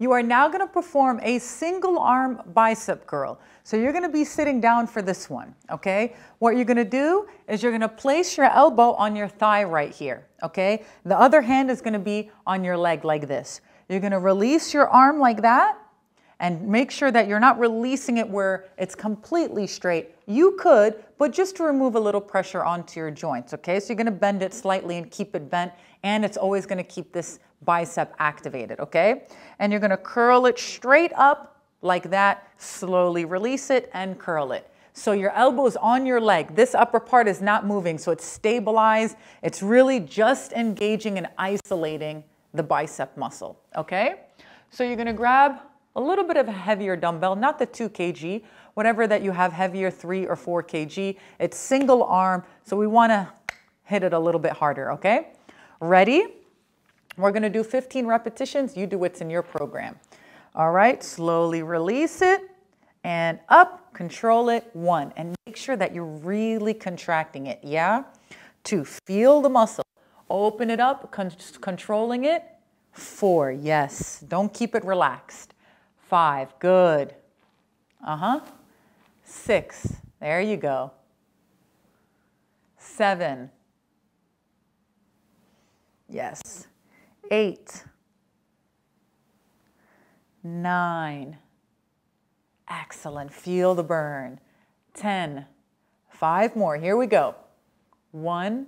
You are now going to perform a single arm bicep curl. So you're going to be sitting down for this one, okay? What you're going to do is you're going to place your elbow on your thigh right here, okay? The other hand is going to be on your leg like this. You're going to release your arm like that and make sure that you're not releasing it where it's completely straight. You could, but just to remove a little pressure onto your joints, okay? So you're gonna bend it slightly and keep it bent, and it's always gonna keep this bicep activated, okay? And you're gonna curl it straight up like that, slowly release it and curl it. So your elbow's on your leg. This upper part is not moving, so it's stabilized. It's really just engaging and isolating the bicep muscle, okay? So you're gonna grab a little bit of a heavier dumbbell, not the 2 kg, whatever that you have heavier, 3 or 4 kg. It's single arm, so we wanna hit it a little bit harder, okay? Ready? We're going to do 15 repetitions. You do what's in your program. All right, slowly release it and up, control it, one. And make sure that you're really contracting it, yeah? Two, feel the muscle. Open it up, con controlling it. Four, yes, don't keep it relaxed. Five, good. Uh-huh. Six, there you go. Seven. Yes eight, nine, excellent, feel the burn, Ten, five more, here we go, one,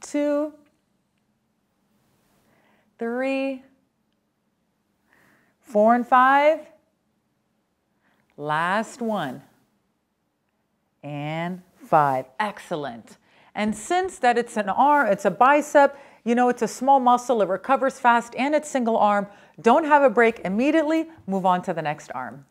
two, three, four and five, last one, and five, excellent. And since that it's an arm, it's a bicep, you know, it's a small muscle, it recovers fast, and it's single arm, don't have a break immediately, move on to the next arm.